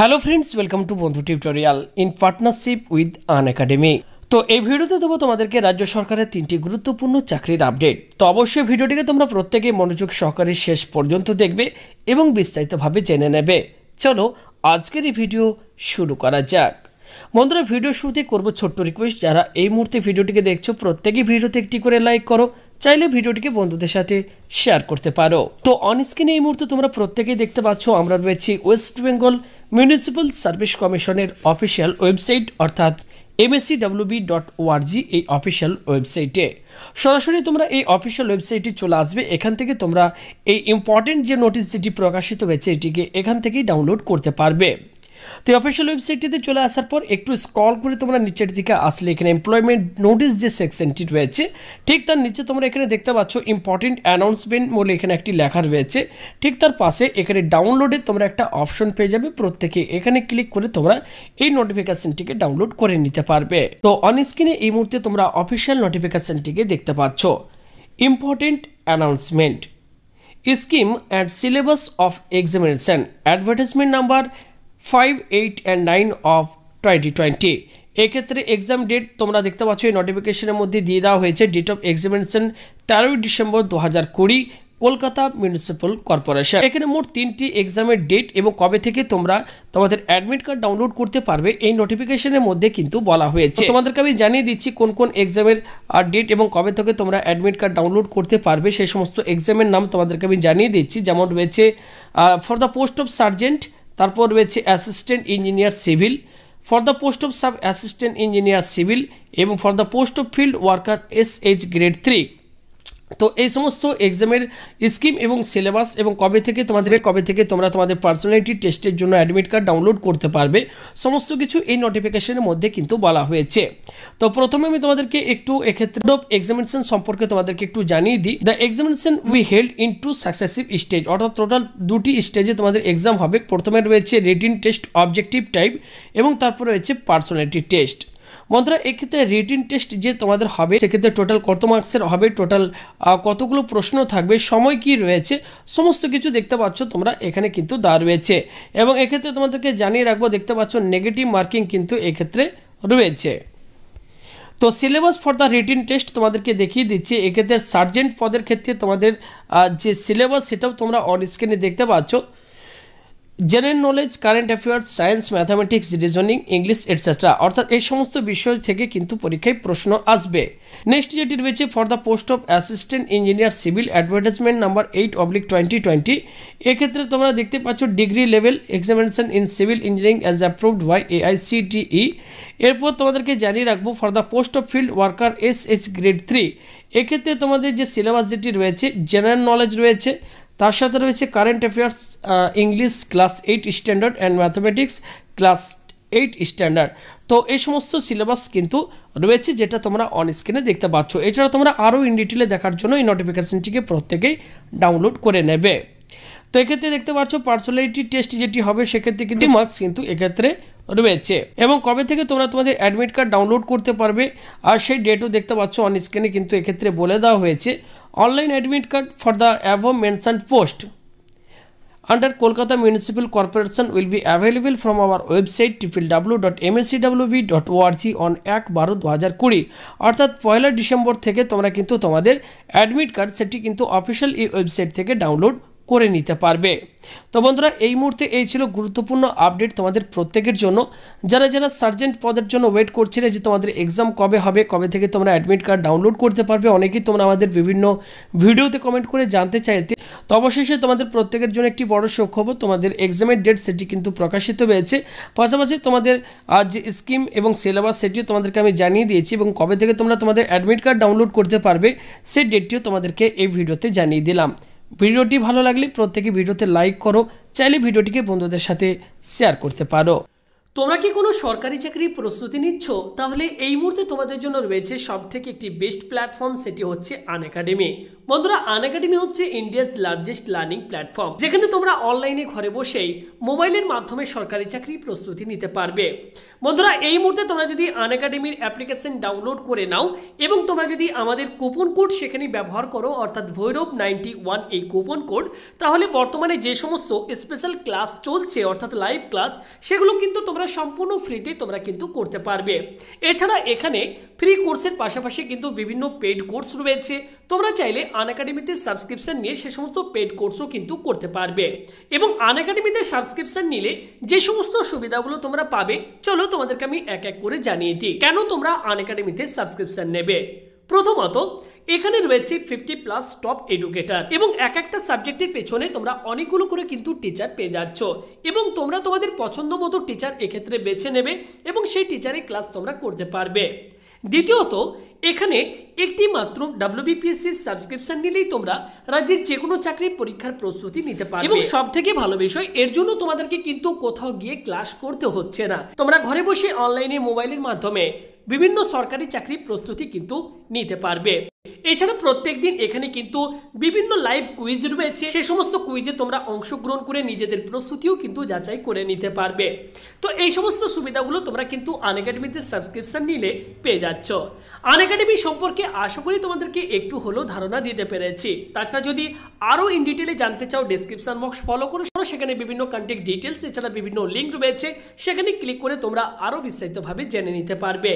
hello friends welcome to Bandhu tutorial in partnership with Unacademy তো এই ভিডিওতে দেবো তোমাদেরকে রাজ্য সরকারের তিনটি গুরুত্বপূর্ণ চাকরির আপডেট তো অবশ্যই ভিডিওটিকে তোমরা প্রত্যেকেই মনোযোগ সহকারে শেষ পর্যন্ত দেখবে এবং বিস্তারিতভাবে জেনে নেবে চলো আজকের এই ভিডিও শুরু করা যাক বন্ধুরা ভিডিও শুরুতে করবো ছোট্ট রিকোয়েস্ট যারা এই মুহূর্তে ভিডিওটিকে দেখছো প্রত্যেকেই ভিডিওতে একটি করে লাইক করো চাইলে ভিডিওটিকে বন্ধুদের সাথে শেয়ার করতে পারো তো অন স্ক্রিনে এই মুহূর্তে তোমরা প্রত্যেকেই দেখতে পাচ্ছ আমরা রয়েছি ওয়েস্ট বেঙ্গল মিউনিসিপ্যাল সার্ভিস কমিশনের অফিসিয়াল ওয়েবসাইট অর্থাৎ এমএসসি ডাব্লিউবি ডট ওআরজি এই অফিসিয়াল ওয়েবসাইটে সরাসরি তোমরা এই অফিসিয়াল ওয়েবসাইটে চলে আসবে এখান থেকে তোমরা এই ইম্পর্টেন্ট যে নোটিস যেটি প্রকাশিত হয়েছে এটিকে এখান থেকেই ডাউনলোড করতে পারবে তো অফিসিয়াল ওয়েবসাইটটিতে চলে আসার পর একটু স্ক্রল করে তোমরা নিচের দিকে আসলে এখানে এমপ্লয়মেন্ট নোটিস যে সেকশনটি রয়েছে ঠিক তার নিচে তোমরা এখানে দেখতে পাচ্ছ ইম্পর্টেন্ট অ্যানাউন্সমেন্ট বলে এখানে একটি লেখা রয়েছে ঠিক তার পাশে এখানে ডাউনলোডে তোমরা একটা অপশন পেয়ে যাবে প্রত্যেকে এখানে ক্লিক করে তোমরা এই নোটিফিকেশনটিকে ডাউনলোড করে নিতে পারবে তো অন স্ক্রিনে এই মুহূর্তে তোমরা অফিসিয়াল নোটিফিকেশনটিকে দেখতে পাচ্ছ important announcement scheme and syllabus of examination advertisement number five eight and nine of twenty twenty এক্ষেত্রে এক্সাম ডেট তোমরা দেখতে পাচ্ছ এই নোটিফিকেশনের মধ্যে দিয়ে দেওয়া হয়েছে ডেট অফ এক্সামিনেশন তেরোই ডিসেম্বর দু হাজার কুড়ি কলকাতা মিউনিসিপ্যাল কর্পোরেশন এখানে মোট তিনটি এক্সামের ডেট এবং কবে থেকে তোমরা তোমাদের অ্যাডমিট কার্ড ডাউনলোড করতে পারবে এই নোটিফিকেশনের মধ্যে কিন্তু বলা হয়েছে তোমাদেরকে আমি জানিয়ে দিচ্ছি কোন কোন এক্সামের ডেট এবং কবে থেকে তোমরা অ্যাডমিট কার্ড ডাউনলোড করতে পারবে সেই সমস্ত এক্সামের নাম তোমাদেরকে আমি জানিয়ে দিচ্ছি যেমন রয়েছে for the post of sergeant তারপর রয়েছে assistant engineer civil for the post of sub assistant engineer civil এবং for the post of field worker S H grade three তো এই সমস্ত এক্সামের স্কিম এবং সিলেবাস এবং কবে থেকে তোমাদের কবে থেকে তোমরা তোমাদের পার্সোনালিটি টেস্টের জন্য অ্যাডমিট কার্ড ডাউনলোড করতে পারবে সমস্ত কিছু এই নোটিফিকেশনের মধ্যে কিন্তু বলা হয়েছে তো প্রথমে আমি তোমাদেরকে একটু এক্ষেত্রে এক্সামিনেশন সম্পর্কে তোমাদেরকে একটু জানিয়ে দিই the examination we held in two successive stage অর্থাৎ টোটাল দুটি স্টেজে তোমাদের এক্সাম হবে প্রথমে রয়েছে রেটিন টেস্ট অবজেক্টিভ টাইপ এবং তারপর রয়েছে পার্সোনালিটি টেস্ট বন্ধুরা এক্ষেত্রে রিটিন টেস্ট যে তোমাদের হবে সেক্ষেত্রে টোটাল কত মার্কসের হবে টোটাল কতগুলো প্রশ্ন থাকবে সময় কি রয়েছে সমস্ত কিছু দেখতে পাচ্ছ তোমরা এখানে কিন্তু দাঁড় রয়েছে এবং এক্ষেত্রে তোমাদেরকে জানিয়ে রাখবো দেখতে পাচ্ছ নেগেটিভ মার্কিং কিন্তু এক্ষেত্রে রয়েছে তো syllabus for the written test তোমাদেরকে দেখিয়ে দিচ্ছি এক্ষেত্রে সার্জেন্ট পদের ক্ষেত্রে তোমাদের যে সিলেবাস সেটাও তোমরা অন স্ক্রিনে দেখতে পাচ্ছ general knowledge current affairs science mathematics reasoning English etcetera অর্থাৎ এই সমস্ত বিষয় থেকে কিন্তু পরীক্ষায় প্রশ্ন আসবে নেক্সট যেটি রয়েছে for the post of assistant engineer civil advertisement number eight oblique twenty twenty এক্ষেত্রে তোমরা দেখতে পাচ্ছ degree level examination in civil engineering as approved by AICTE এরপর তোমাদেরকে জানিয়ে রাখবো for the post of field worker S H grade three এক্ষেত্রে তোমাদের যে সিলেবাস যেটি রয়েছে জেনারেল নলেজ রয়েছে তার সাথে রয়েছে current affairs English class eight standard and mathematics class eight standard তো এই সমস্ত সিলেবাস কিন্তু রয়েছে যেটা তোমরা অন স্ক্রিনে দেখতে পাচ্ছ এছাড়া তোমরা আরও ইন ডিটেলে দেখার জন্য এই নোটিফিকেশানটিকে প্রত্যেকেই ডাউনলোড করে নেবে তো এক্ষেত্রে দেখতে পাচ্ছ পার্সোনালিটি টেস্ট যেটি হবে সেক্ষেত্রে কিন্তু মার্কস কিন্তু এক্ষেত্রে রয়েছে এবং কবে থেকে তোমরা তোমাদের অ্যাডমিট কার্ড ডাউনলোড করতে পারবে আর সেই ডেটও দেখতে পাচ্ছ অন স্ক্রিনে কিন্তু এক্ষেত্রে বলে দেওয়া হয়েছে online admit card for the above mentioned post under Kolkata Municipal Corporation will be available from our website www.mscwb.org on এক বারো দু হাজার কুড়ি অর্থাৎ পয়লা ডিসেম্বর থেকে তোমরা কিন্তু তোমাদের অ্যাডমিট কার্ড সেটি কিন্তু অফিসিয়াল এই ওয়েবসাইট থেকে ডাউনলোড করে নিতে পারবে তো বন্ধুরা এই মুহূর্তে এই ছিল গুরুত্বপূর্ণ আপডেট তোমাদের প্রত্যেকের জন্য যারা যারা সার্জেন্ট পদের জন্য ওয়েট করছিলে যে তোমাদের এক্সাম কবে হবে কবে থেকে তোমরা অ্যাডমিট কার্ড ডাউনলোড করতে পারবে অনেকেই তোমরা আমাদের বিভিন্ন ভিডিওতে কমেন্ট করে জানতে চাইতে তো অবশেষে তোমাদের প্রত্যেকের জন্য একটি বড় সুখবর তোমাদের এক্সামের ডেট সেটি কিন্তু প্রকাশিত হয়েছে পাশাপাশি তোমাদের যে স্কিম এবং সিলেবাস সেটিও তোমাদেরকে আমি জানিয়ে দিয়েছি এবং কবে থেকে তোমরা তোমাদের অ্যাডমিট কার্ড ডাউনলোড করতে পারবে সেই ডেটটিও তোমাদেরকে এই ভিডিওতে জানিয়ে দিলাম ভিডিওটি ভালো লাগলে প্রত্যেকে ভিডিওতে লাইক করো চাইলে ভিডিওটিকে বন্ধুদের সাথে শেয়ার করতে পারো তোমরা কি কোনো সরকারি চাকরির প্রস্তুতি নিচ্ছ তাহলে এই মুহূর্তে তোমাদের জন্য রয়েছে সব থেকে একটি বেস্ট প্ল্যাটফর্ম সেটি হচ্ছে আন একাডেমি বন্ধুরা আন একাডেমি হচ্ছে ইন্ডিয়াস লার্জেস্ট লার্নিং প্ল্যাটফর্ম যেখানে তোমরা অনলাইনে ঘরে বসেই মোবাইলের মাধ্যমে সরকারি চাকরির প্রস্তুতি নিতে পারবে বন্ধুরা এই মুহূর্তে তোমরা যদি আন একাডেমির অ্যাপ্লিকেশন ডাউনলোড করে নাও এবং তোমরা যদি আমাদের কুপন কোড সেখানে ব্যবহার করো অর্থাৎ ভৈরব নাইনটি ওয়ান এই কুপন কোড তাহলে বর্তমানে যে সমস্ত স্পেশাল ক্লাস চলছে অর্থাৎ লাইভ ক্লাস সেগুলো কিন্তু তোমরা সম্পূর্ণ ফ্রিতে তোমরা কিন্তু করতে পারবে এছাড়া এখানে ফ্রি কোর্সের পাশাপাশি কিন্তু বিভিন্ন পেড কোর্স রয়েছে তোমরা চাইলে আন একাডেমিতে সাবস্ক্রিপশান নিয়ে সে সমস্ত পেড কোর্সও কিন্তু করতে পারবে এবং আন একাডেমিতে সাবস্ক্রিপশান নিলে যে সমস্ত সুবিধাগুলো তোমরা পাবে চলো তোমাদেরকে আমি এক এক করে জানিয়ে দিই কেন তোমরা আন একাডেমিতে সাবস্ক্রিপশান নেবে প্রথমত এখানে রয়েছে ফিফটি প্লাস টপ এডুকেটার এবং এক একটা সাবজেক্টের পেছনে তোমরা অনেকগুলো করে কিন্তু টিচার পেয়ে যাচ্ছ এবং তোমরা তোমাদের পছন্দ মতো টিচার এক্ষেত্রে বেছে নেবে এবং সেই টিচারের ক্লাস তোমরা করতে পারবে দ্বিতীয়ত এখানে একটি মাত্র বিপিএসসি সাবস্ক্রিপশন নিলেই তোমরা রাজ্যের যে কোনো চাকরির পরীক্ষার প্রস্তুতি নিতে পারবে এবং সব থেকে ভালো বিষয় এর জন্য তোমাদেরকে কিন্তু কোথাও গিয়ে ক্লাস করতে হচ্ছে না তোমরা ঘরে বসে অনলাইনে মোবাইলের মাধ্যমে বিভিন্ন সরকারি চাকরি প্রস্তুতি কিন্তু নিতে পারবে এছাড়া প্রত্যেক দিন এখানে কিন্তু বিভিন্ন লাইভ কুইজ রয়েছে সে সমস্ত কুইজে তোমরা অংশগ্রহণ করে নিজেদের প্রস্তুতিও কিন্তু যাচাই করে নিতে পারবে তো এই সমস্ত সুবিধাগুলো তোমরা কিন্তু আন একাডেমিতে সাবস্ক্রিপশান নিলে পেয়ে যাচ্ছ আন একাডেমি সম্পর্কে আশা করি তোমাদেরকে একটু হলেও ধারণা দিতে পেরেছি তাছাড়া যদি আরও ইন ডিটেলে জানতে চাও ডিসক্রিপশান বক্স ফলো করো সেখানে বিভিন্ন কন্ট্যাক্ট ডিটেলস এছাড়া বিভিন্ন লিঙ্ক রয়েছে সেখানে ক্লিক করে তোমরা আরও বিস্তারিতভাবে জেনে নিতে পারবে